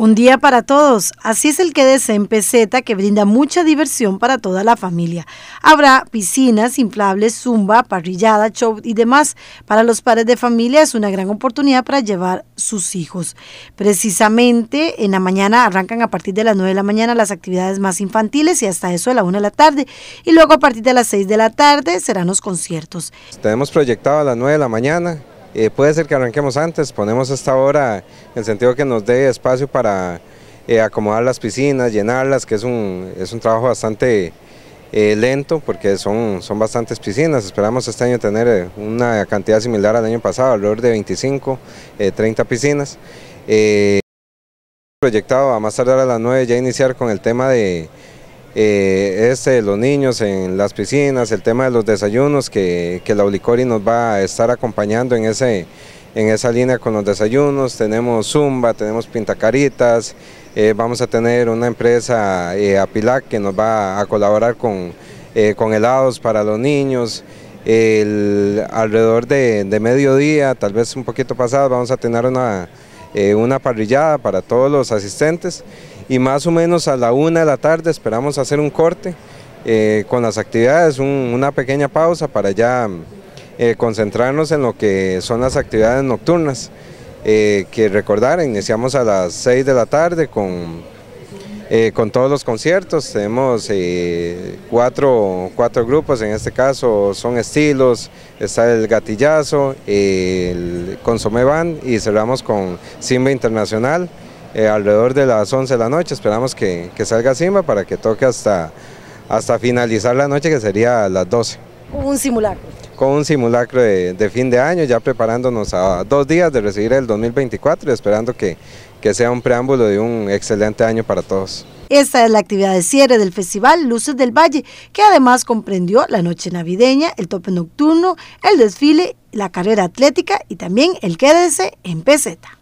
Un día para todos, así es el que en Peseta que brinda mucha diversión para toda la familia. Habrá piscinas, inflables, zumba, parrillada, show y demás. Para los padres de familia es una gran oportunidad para llevar sus hijos. Precisamente en la mañana arrancan a partir de las 9 de la mañana las actividades más infantiles y hasta eso a la 1 de la tarde. Y luego a partir de las 6 de la tarde serán los conciertos. Tenemos proyectado a las 9 de la mañana eh, puede ser que arranquemos antes, ponemos esta hora en el sentido que nos dé espacio para eh, acomodar las piscinas, llenarlas, que es un, es un trabajo bastante eh, lento porque son, son bastantes piscinas. Esperamos este año tener una cantidad similar al año pasado, alrededor de 25, 30 piscinas. proyectado a más tardar a las 9 ya iniciar con el tema de eh, eh, los niños en las piscinas, el tema de los desayunos, que, la Ulicori nos va a estar acompañando en, ese, en esa línea con los desayunos, tenemos Zumba, tenemos Pintacaritas, eh, vamos a tener una empresa eh, Apilac que nos va a colaborar con, eh, con helados para los niños, alrededor de, de mediodía, tal vez un poquito pasado, vamos a tener una eh, una parrillada para todos los asistentes y más o menos a la una de la tarde esperamos hacer un corte eh, con las actividades, una pequeña pausa para ya eh, concentrarnos en lo que son las actividades nocturnas, que recordar, iniciamos a las seis de la tarde con eh, con todos los conciertos. Tenemos eh, cuatro, grupos, en este caso son estilos, está el gatillazo, el consomé y cerramos con Simba Internacional eh, alrededor de las 11 de la noche. Esperamos que, salga Simba para que toque hasta, hasta finalizar la noche que sería a las 12. Un simulacro con un simulacro de, fin de año, ya preparándonos a dos días de recibir el 2024 y esperando que, que sea un preámbulo de un excelente año para todos. Esta es la actividad de cierre del festival Luces del Valle, que además comprendió la noche navideña, el tope nocturno, el desfile, la carrera atlética y también el quédese en peseta.